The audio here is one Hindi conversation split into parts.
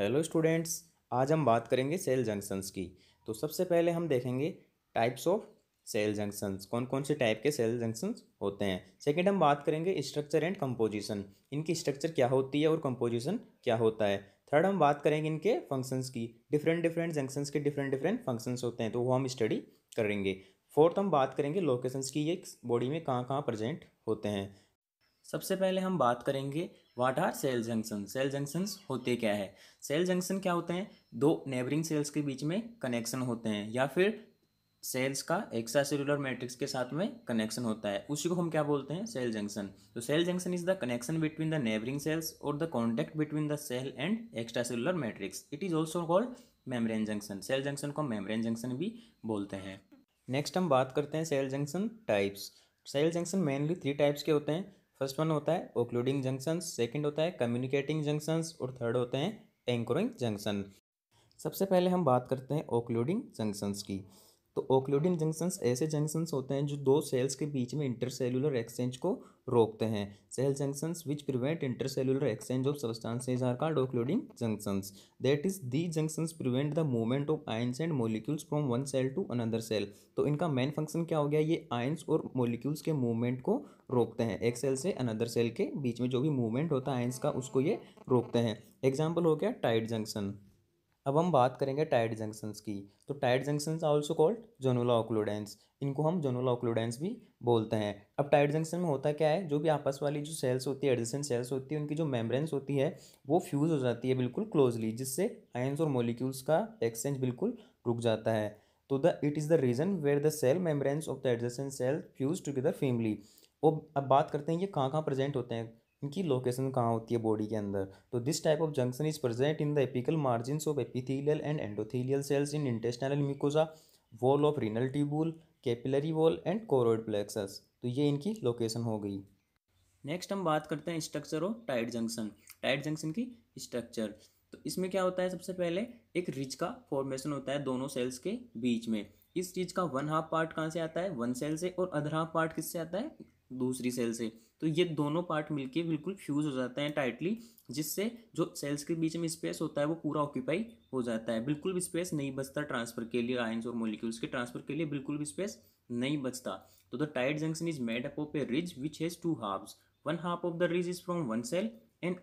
हेलो स्टूडेंट्स आज हम बात करेंगे सेल जंक्शंस की तो सबसे पहले हम देखेंगे टाइप्स ऑफ सेल जंक्शंस कौन कौन से टाइप के सेल जंक्शंस होते हैं सेकंड हम बात करेंगे स्ट्रक्चर एंड कंपोजिशन इनकी स्ट्रक्चर क्या होती है और कंपोजिशन क्या होता है थर्ड हम बात करेंगे इनके फंक्शंस की डिफरेंट डिफरेंट जंक्शंस के डिफरेंट डिफरेंट फंक्शंस होते हैं तो वो हम स्टडी करेंगे फोर्थ हम बात करेंगे लोकेशंस की ये बॉडी में कहाँ कहाँ प्रजेंट होते हैं सबसे पहले हम बात करेंगे what are cell junction cell junctions होते क्या है सेल जंक्शन क्या होते हैं दो नेबरिंग सेल्स के बीच में कनेक्शन होते हैं या फिर सेल्स का एक्स्ट्रा सेलुलर मैट्रिक्स के साथ में कनेक्शन होता है उसी को हम क्या बोलते हैं सेल जंक्शन तो cell junction is the connection between the neighbouring cells और the contact between the cell and extra cellular matrix it is also called membrane junction cell junction को मेम्ब्रेन जंक्शन भी बोलते हैं नेक्स्ट हम बात करते हैं cell junction types cell junction mainly three types के होते हैं फर्स्ट वन होता है ओक्लूडिंग जंक्शन सेकेंड होता है कम्युनिकेटिंग जंक्शंस और थर्ड होते हैं एंकरिंग जंक्शन सबसे पहले हम बात करते हैं ओक्लूडिंग जंक्शंस की तो ओक्लोडिन जंक्शंस ऐसे जंक्शंस होते हैं जो दो सेल्स के बीच में इंटरसेलुलर एक्सचेंज को रोकते हैं cell junctions which prevent intercellular exchange of substances are called occluding junctions that is the junctions prevent the movement of ions and molecules from one cell to another cell तो इनका मेन फंक्शन क्या हो गया ये आयंस और मोलिक्यूल्स के मूवमेंट को रोकते हैं एक सेल से अनदर सेल के बीच में जो भी मूवमेंट होता है आयंस का उसको ये रोकते हैं एग्जाम्पल हो गया टाइट जंक्शन अब हम बात करेंगे टाइट जंक्शंस की तो tight junctions also called zonula occludens इनको हम जोनोला ऑक्लोडेंस भी बोलते हैं अब टाइट जंक्शन में होता क्या है जो भी आपस वाली जो सेल्स होती है एडजेसेंट सेल्स होती है उनकी जो मेम्ब्रेन्स होती है वो फ्यूज़ हो जाती है बिल्कुल क्लोजली जिससे आयन्स और मोलिक्यूल्स का एक्सचेंज बिल्कुल रुक जाता है तो the it is the region where the cell membranes of the adjacent cell fuse together firmly और अब बात करते हैं ये कहाँ कहाँ प्रेजेंट होते हैं इनकी लोकेशन कहाँ होती है बॉडी के अंदर तो this type of junction is present in the apical margin of epithelial and endothelial cells in intestinal mucosa wall of renal tubule capillary wall and choroid plexus तो ये इनकी लोकेशन हो गई नेक्स्ट हम बात करते हैं structure of tight junction tight junction की स्ट्रक्चर तो इसमें क्या होता है सबसे पहले एक रिज का फॉर्मेशन होता है दोनों सेल्स के बीच में इस रिज का वन हाफ पार्ट कहाँ से आता है वन सेल से और अदर हाफ पार्ट किससे आता है दूसरी सेल से तो ये दोनों पार्ट मिलके बिल्कुल फ्यूज़ हो जाते हैं टाइटली जिससे जो सेल्स के बीच में स्पेस होता है वो पूरा ऑक्यूपाई हो जाता है बिल्कुल भी स्पेस नहीं बचता ट्रांसफर के लिए आयंस और मोलिक्यूल्स के ट्रांसफर के लिए बिल्कुल भी स्पेस नहीं बचता तो the tight junction is made up of a ridge which has two halves one half of the ridge is from one cell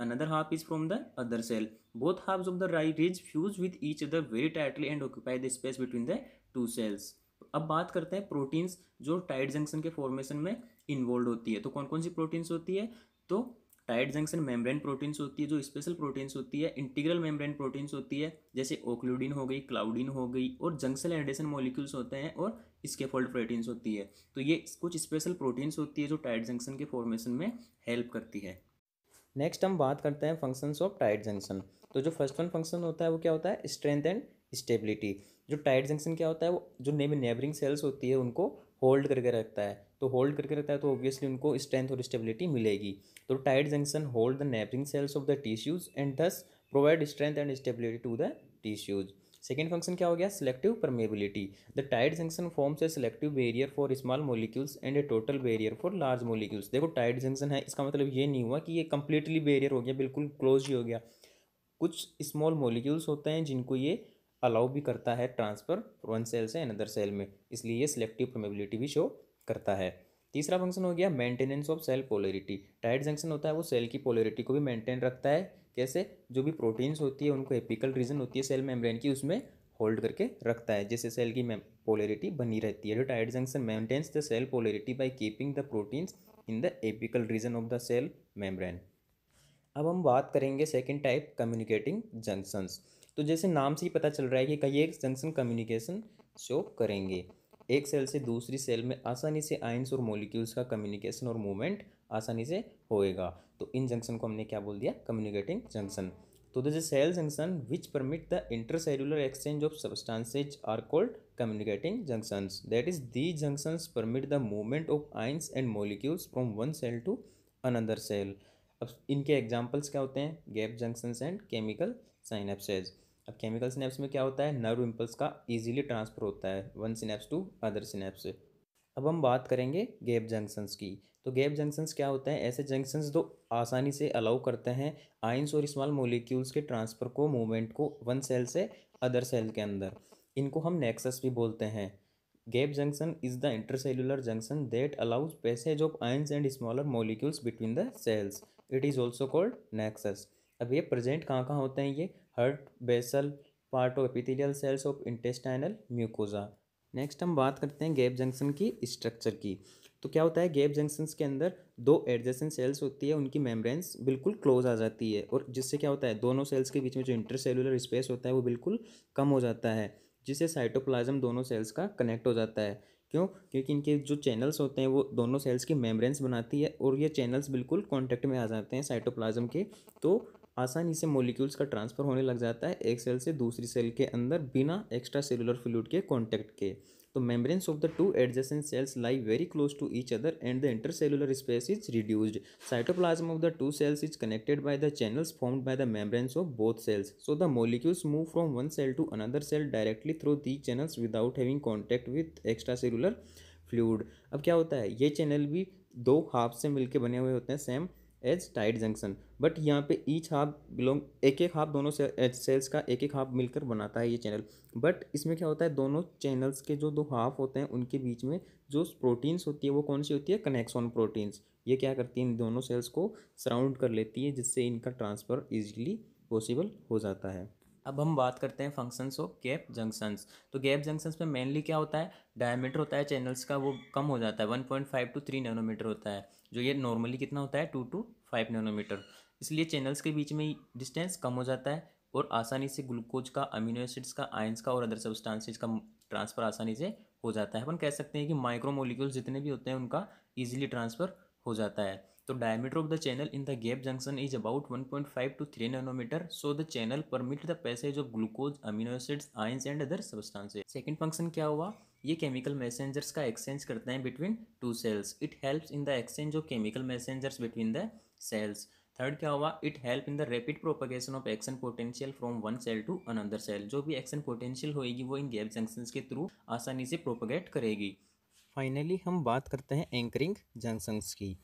another half is from the other cell both halves of the right ridge fuse with each other very tightly and occupy the space between the two cells अब बात करते हैं प्रोटीन्स जो टाइट जंक्शन के फॉर्मेशन में इन्वॉल्व होती है तो कौन कौन सी प्रोटीन्स होती है तो टाइट जंक्शन मेम्ब्रेन प्रोटीन्स होती है जो स्पेशल प्रोटीन्स होती है इंटीग्रल मेम्ब्रेन प्रोटीन्स होती है जैसे ओक्लूडिन हो गई क्लाउडिन हो गई और जंक्शन एडेशन मॉलिक्यूल्स होते हैं और स्केफोल्ड प्रोटीन्स होती है तो ये कुछ स्पेशल प्रोटीन्स होती है जो टाइट जंक्शन के फॉर्मेशन में हेल्प करती है नेक्स्ट हम बात करते हैं फंक्शंस ऑफ टाइट जंक्शन तो जो फर्स्ट वन फंक्शन होता है वो क्या होता है स्ट्रेंथ एंड स्टेबिलिटी जो टाइट जंक्शन क्या होता है वो जो नेबरिंग सेल्स होती है उनको होल्ड करके रखता है तो होल्ड करके रखता है तो ऑब्वियसली उनको स्ट्रेंथ और स्टेबिलिटी मिलेगी तो tight junction hold the neighbouring cells of the tissues and thus provide strength and stability to the tissues second function क्या हो गया selective permeability the tight junction forms a selective barrier for small molecules and a total barrier for large molecules देखो टाइट जंक्शन है इसका मतलब ये नहीं हुआ कि ये कंप्लीटली बेरियर हो गया बिल्कुल क्लोज ही हो गया कुछ स्मॉल मोलिक्यूल्स होते हैं जिनको ये अलाउ भी करता है ट्रांसफ़र वन सेल से अनदर सेल में इसलिए ये सिलेक्टिव फ्लेमेबिलिटी भी शो करता है तीसरा फंक्शन हो गया maintenance of cell polarity tight junction होता है वो सेल की पोलरिटी को भी मेंटेन रखता है कैसे जो भी प्रोटीन्स होती है उनको एपिकल रीजन होती है सेल मेम्ब्रेन की उसमें होल्ड करके रखता है जिससे सेल की पोलरिटी बनी रहती है जो tight junction maintains the cell polarity by keeping the proteins in the apical region of the cell membrane अब हम बात करेंगे सेकेंड टाइप कम्युनिकेटिंग जंक्शंस तो जैसे नाम से ही पता चल रहा है कि कई एक जंक्शन कम्युनिकेशन शो करेंगे एक सेल से दूसरी सेल में आसानी से आइंस और मोलिक्यूल्स का कम्युनिकेशन और मूवमेंट आसानी से होएगा तो इन जंक्शन को हमने क्या बोल दिया कम्युनिकेटिंग जंक्शन तो this is cell junction which permit the inter cellular exchange of substances are called communicating junctions that is the junctions permit the movement of ions and molecules from one cell to another cell अब इनके एग्जाम्पल्स क्या होते हैं gap junctions and chemical synapses अब केमिकल स्नैप्स में क्या होता है नर्व इम्पल्स का इजीली ट्रांसफर होता है one synapses to other snaps अब हम बात करेंगे गैप जंक्शंस की तो गैप जंक्शंस क्या होते हैं ऐसे जंक्शंस जो तो आसानी से अलाउ करते हैं आइंस और स्मॉल मोलिक्यूल्स के ट्रांसफ़र को मूवमेंट को वन सेल से अदर सेल के अंदर इनको हम नेक्सस भी बोलते हैं gap junction is the cellular junction that allows passage of ions and smaller molecules between the cells it is also called nexus अब ये प्रेजेंट कहाँ कहाँ होते हैं ये heart basal part of epithelial cells of intestinal mucosa next हम बात करते हैं गैप जंक्शन की स्ट्रक्चर की तो क्या होता है गैप जंक्शन के अंदर दो एडजेसेंट सेल्स होती है उनकी मेम्ब्रेन्स बिल्कुल क्लोज आ जाती है और जिससे क्या होता है दोनों सेल्स के बीच में जो इंटरसेलुलर स्पेस होता है वो बिल्कुल कम हो जाता है जिससे साइटोप्लाज्म दोनों सेल्स का कनेक्ट हो जाता है क्यों क्योंकि इनके जो चैनल्स होते हैं वो दोनों सेल्स की मेम्ब्रेन्स बनाती है और ये चैनल्स बिल्कुल कॉन्टेक्ट में आ जाते हैं साइटोप्लाज्म के तो आसानी से मोलिक्यूल्स का ट्रांसफ़र होने लग जाता है एक सेल से दूसरी सेल के अंदर बिना एक्स्ट्रा सेलुलर फ्लूड के कॉन्टैक्ट के तो membranes of the two adjacent cells lie very close to each other and the inter cellular space is reduced cytoplasm of the two cells is connected by the channels form by the membranes of both cells so the molecules move from one cell to another cell directly through the channels without having contact with extra cellular fluid अब क्या होता है ये चैनल भी दो हाफ से मिलकर बने हुए होते हैं same as tight junction but यहाँ पे ईच हाफ बिलोंग एक एक हाफ दोनों सेल्स eh, का एक एक हाफ मिलकर बनाता है ये चैनल बट इसमें क्या होता है दोनों चैनल्स के जो दो हाफ होते हैं उनके बीच में जो प्रोटीन्स होती है वो कौन सी होती है कनेक्सॉन प्रोटीन्स ये क्या करती है इन दोनों सेल्स को सराउंड कर लेती है जिससे इनका ट्रांसफ़र ईजिली पॉसिबल हो जाता है अब हम बात करते हैं फंक्शंस ऑफ गैप जंक्शंस तो गैप जंक्शंस में मेनली क्या होता है डायमीटर होता है चैनल्स का वो कम हो जाता है one point five two three nanometer होता है जो ये नॉर्मली कितना होता है टू टू फाइव नैनोमीटर इसलिए चैनल्स के बीच में डिस्टेंस कम हो जाता है और आसानी से ग्लूकोज का अमीनो एसिड्स का आयंस का और अदर सब्सटांसिस का ट्रांसफ़र आसानी से हो जाता है अपन कह सकते हैं कि माइक्रोमोलिक्यूल्स जितने भी होते हैं उनका ईजिली ट्रांसफ़र हो जाता है तो diameter of the channel in the gap junction is about 1.5 two 3 nanometer so the channel permit the passage of glucose amino acids ions and other substances second function क्या हुआ ये केमिकल मैसेंजर्स का एक्सचेंज करते हैं between two cells it helps in the exchange of chemical messengers between the cells third क्या हुआ it help in the rapid propagation of action potential from one cell to another cell जो भी एक्शन पोटेंशियल होएगी वो इन गैप जंक्शन के थ्रू आसानी से प्रोपोगेट करेगी फाइनली हम बात करते हैं एंकरिंग जंक्शंस की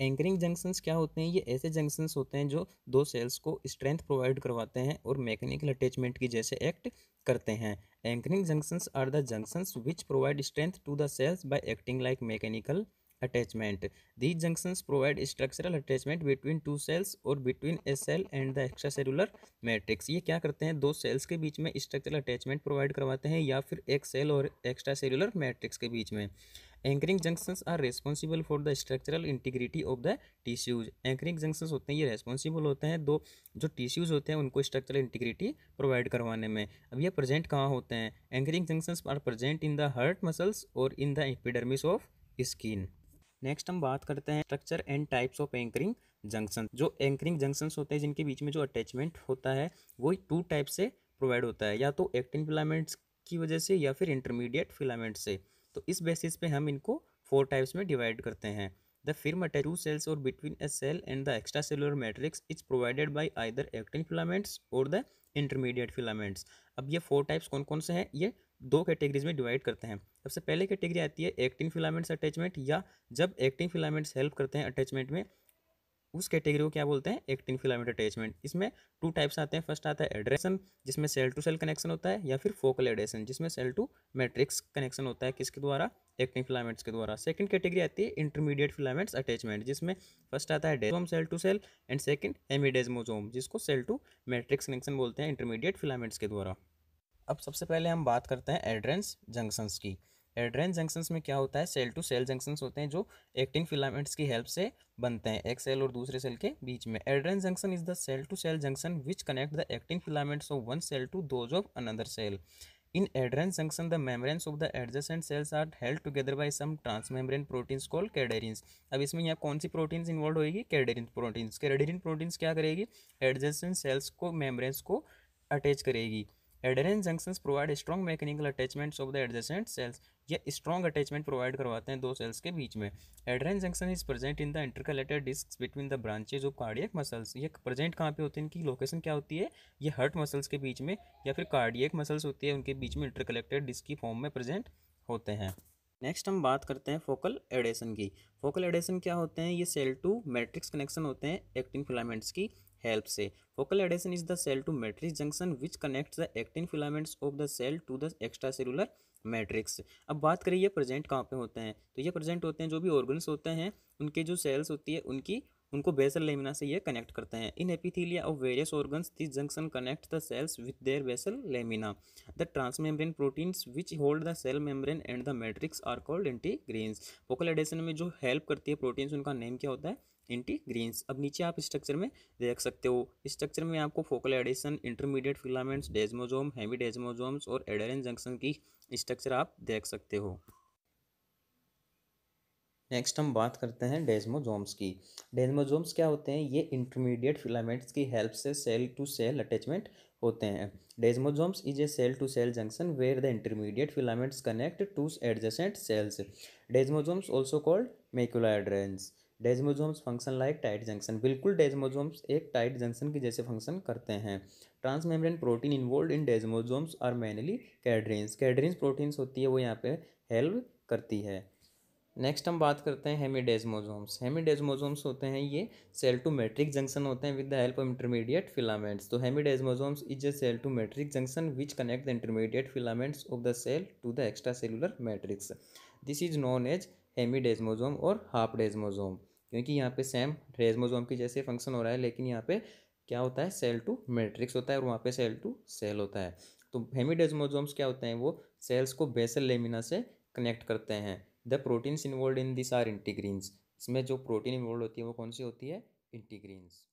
एंकरिंग जंक्शंस क्या होते हैं ये ऐसे जंक्शंस होते हैं जो दो सेल्स को स्ट्रेंथ प्रोवाइड करवाते हैं और मैकेनिकल अटैचमेंट की जैसे एक्ट करते हैं anchoring junctions are the junctions which provide strength to the cells by acting like mechanical attachment the junctions provide structural attachment between two cells और between a cell and the extra cellular matrix ये क्या करते हैं दो सेल्स के बीच में स्ट्रक्चरल अटैचमेंट प्रोवाइड करवाते हैं या फिर एक सेल और एक्स्ट्रा सेलुलर मैट्रिक्स के बीच में anchoring junctions are responsible for the structural integrity of the tissues anchoring junctions होते हैं ये रेस्पॉन्सिबल होते हैं दो जो टिश्यूज होते हैं उनको स्ट्रक्चरल इंटीग्रिटी प्रोवाइड करवाने में अब ये प्रेजेंट कहाँ होते हैं anchoring junctions are present in the heart muscles और in the epidermis of skin next हम बात करते हैं structure and types of anchoring junction जो एंकरिंग जंक्शंस होते हैं जिनके बीच में जो अटैचमेंट होता है वो टू टाइप से प्रोवाइड होता है या तो एक्टिन फिलामेंट्स की वजह से या फिर इंटरमीडिएट फिलामेंट से तो इस बेसिस पे हम इनको फोर टाइप्स में डिवाइड करते हैं द फिर अटैच टू सेल्स और between a cell and the extra cellular matrix is provided by either actin filaments और द इंटरमीडिएट फिलामेंट्स अब ये फोर टाइप्स कौन कौन से हैं ये दो कैटेगरीज में डिवाइड करते हैं सबसे पहले कैटेगरी आती है एक्टिन फिलामेंट्स अटैचमेंट या जब एक्टिन फिलामेंट्स हेल्प करते हैं अटैचमेंट में उस कैटेगरी को क्या बोलते हैं एक्टिंग फिलामेंट अटैचमेंट इसमें टू टाइप्स आते हैं फर्स्ट आता है एड्रेसन जिसमें सेल टू सेल कनेक्शन होता है या फिर फोकल एडेसन जिसमें सेल टू मैट्रिक्स कनेक्शन होता है किसके द्वारा एक्टिंग फिलामेंट्स के द्वारा सेकंड कैटेगरी आती है इंटरमीडिएट फिलामेंट्स अटैचमेंट जिसमें फर्स्ट आता है desmosome cell to cell and second hemidesmosome जिसको सेल टू मैट्रिक्स कनेक्शन बोलते हैं इंटरमीडिएट फिलामेंट्स के द्वारा अब सबसे पहले हम बात करते हैं एड्रेंस जंक्शंस की एड्रेन जंक्शंस में क्या होता है सेल टू सेल जंक्शंस होते हैं जो एक्टिन फिलामेंट्स की हेल्प से बनते हैं एक सेल और दूसरे सेल के बीच में adherens junction is the cell to cell junction which connect the actin filaments of one cell to those of another cell in adherent junction, the membranes of the adjacent cells are held together by some transmembrane proteins call cadherins अब इसमें यहाँ कौन सी प्रोटीन्स इन्वॉल्व होगी कैडेरिन प्रोटीन्स कैडेरिन प्रोटीन्स क्या करेगी एडजेसेंट सेल्स को मेम्ब्रेन्स को अटैच करेगी adherens junction provide strong mechanical attachments of the adjacent cells या स्ट्रॉन्ग अटैचमेंट प्रोवाइड करवाते हैं दो सेल्स के बीच में adherens junction is present in the intercalated disc between the branches of cardiac muscles ये प्रेजेंट कहाँ पे होते हैं इनकी लोकेशन क्या होती है ये हर्ट मसल्स के बीच में या फिर कार्डियक मसल्स होती है उनके बीच में इंटरकलेक्टेड डिस्क की फॉर्म में प्रेजेंट होते हैं नेक्स्ट हम बात करते हैं फोकल एडेशन की फोकल एडेशन क्या होते हैं ये सेल टू मैट्रिक्स कनेक्शन होते हैं एक्टिन फिलामेंट्स की help से focal adhesion is the cell to matrix junction which connects the actin filaments of the cell to the extracellular matrix अब बात करें ये प्रेजेंट कहाँ पे होते हैं तो ये प्रेजेंट होते हैं जो भी ऑर्गन्स होते हैं उनके जो सेल्स होती है उनकी उनको बेसल लेमिना से ये कनेक्ट करते हैं in epithelia of various organs this junction connect the cells with their basal lamina the transmembrane proteins which hold the cell membrane and the matrix are called integrins focal adhesion में जो हेल्प करती है प्रोटीन्स उनका नेम क्या होता है इंटीग्रीन्स अब नीचे आप स्ट्रक्चर में देख सकते हो स्ट्रक्चर में आपको focal adhesion intermediate filaments desmosome hemi desmosomes और एडेरन जंक्शन की स्ट्रक्चर आप देख सकते हो नेक्स्ट हम बात करते हैं डेजमोजोम्स की डेजमोजोम्स क्या होते हैं ये इंटरमीडिएट फिलामेंट्स की हेल्प से सेल टू सेल अटैचमेंट होते हैं desmosomes is a cell to cell junction where the intermediate filaments connect to adjacent cells desmosomes also called macula adherens desmosomes function like tight junction बिल्कुल डेजमोजोम्स एक टाइट जंक्शन के जैसे फंक्शन करते हैं transmembrane protein involve in desmosomes are mainly cadherins cadherins proteins होती है वो यहाँ पे हेल्प करती है नेक्स्ट हम बात करते हैं हेमीडेजमोजोम्स हेमीडेजमोजोम्स होते हैं ये सेल टू मैट्रिक जंक्शन होते हैं with the help of intermediate filaments तो hemidesmosomes is a cell to matrix junction which connect the intermediate filaments of the cell to the extra cellular matrix this is known as hemi desmosome और हाफ डेजमोजोम क्योंकि यहाँ पे सेम डेजमोजोम की जैसे फंक्शन हो रहा है लेकिन यहाँ पे क्या होता है सेल टू मैट्रिक्स होता है और वहाँ पे सेल टू सेल होता है तो हेमीडेजमोजोम्स क्या होते हैं वो सेल्स को बेसल लेमिना से कनेक्ट करते हैं the proteins involve in this are integrins इसमें जो प्रोटीन इन्वॉल्व होती है वो कौन सी होती है इंटीग्रीन्स